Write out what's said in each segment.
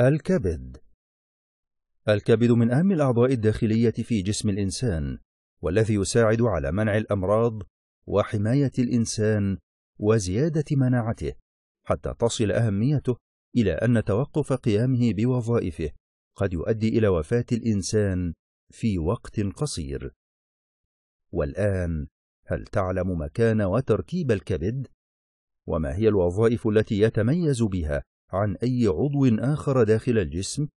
الكبد الكبد من أهم الأعضاء الداخلية في جسم الإنسان والذي يساعد على منع الأمراض وحماية الإنسان وزيادة مناعته حتى تصل أهميته إلى أن توقف قيامه بوظائفه قد يؤدي إلى وفاة الإنسان في وقت قصير والآن هل تعلم مكان وتركيب الكبد؟ وما هي الوظائف التي يتميز بها عن أي عضو آخر داخل الجسم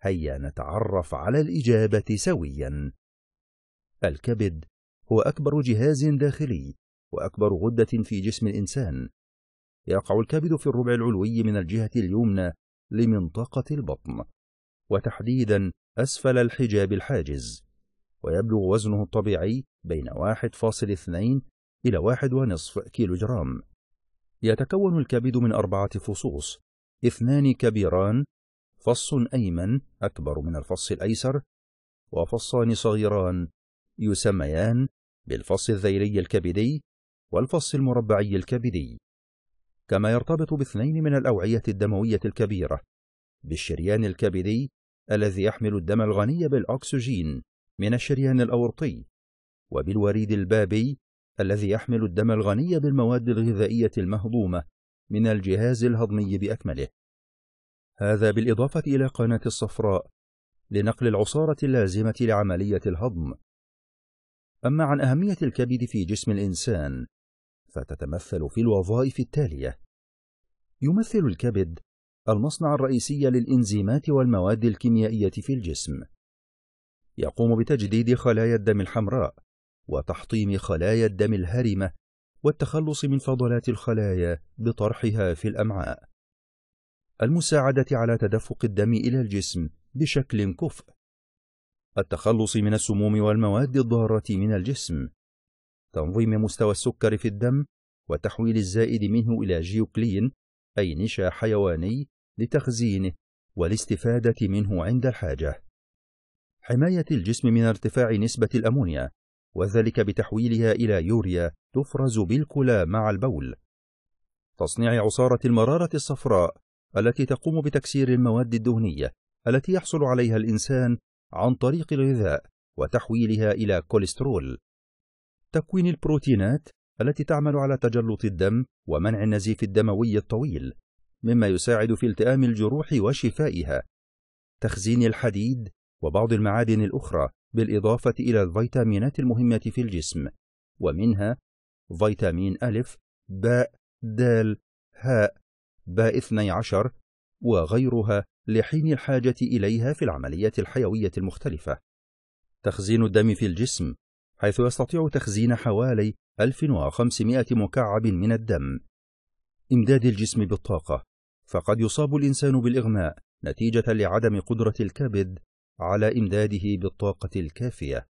هيا نتعرف على الإجابة سويا الكبد هو أكبر جهاز داخلي وأكبر غدة في جسم الإنسان يقع الكبد في الربع العلوي من الجهة اليمنى لمنطقة البطن وتحديدا أسفل الحجاب الحاجز ويبلغ وزنه الطبيعي بين 1.2 إلى 1.5 كيلوغرام يتكون الكبد من أربعة فصوص اثنان كبيران فص أيمن أكبر من الفص الأيسر وفصان صغيران يسميان بالفص الذيلي الكبدي والفص المربعي الكبدي كما يرتبط باثنين من الأوعية الدموية الكبيرة بالشريان الكبدي الذي يحمل الدم الغني بالأكسجين من الشريان الأورطي وبالوريد البابي الذي يحمل الدم الغني بالمواد الغذائية المهضومة من الجهاز الهضمي بأكمله هذا بالإضافة إلى قناة الصفراء لنقل العصارة اللازمة لعملية الهضم أما عن أهمية الكبد في جسم الإنسان فتتمثل في الوظائف التالية يمثل الكبد المصنع الرئيسي للإنزيمات والمواد الكيميائية في الجسم يقوم بتجديد خلايا الدم الحمراء وتحطيم خلايا الدم الهرمة والتخلص من فضلات الخلايا بطرحها في الأمعاء. المساعدة على تدفق الدم إلى الجسم بشكل كفء. التخلص من السموم والمواد الضارة من الجسم. تنظيم مستوى السكر في الدم وتحويل الزائد منه إلى جيوكلين أي نشا حيواني لتخزينه والاستفادة منه عند الحاجة. حماية الجسم من ارتفاع نسبة الأمونيا وذلك بتحويلها إلى يوريا تفرز بالكلى مع البول تصنيع عصارة المرارة الصفراء التي تقوم بتكسير المواد الدهنية التي يحصل عليها الإنسان عن طريق الغذاء وتحويلها إلى كوليسترول تكوين البروتينات التي تعمل على تجلط الدم ومنع النزيف الدموي الطويل مما يساعد في التئام الجروح وشفائها تخزين الحديد وبعض المعادن الأخرى بالإضافة إلى الفيتامينات المهمة في الجسم ومنها فيتامين ألف باء دال هاء باء 12 وغيرها لحين الحاجة إليها في العمليات الحيوية المختلفة تخزين الدم في الجسم حيث يستطيع تخزين حوالي 1500 مكعب من الدم إمداد الجسم بالطاقة فقد يصاب الإنسان بالإغماء نتيجة لعدم قدرة الكبد على إمداده بالطاقة الكافية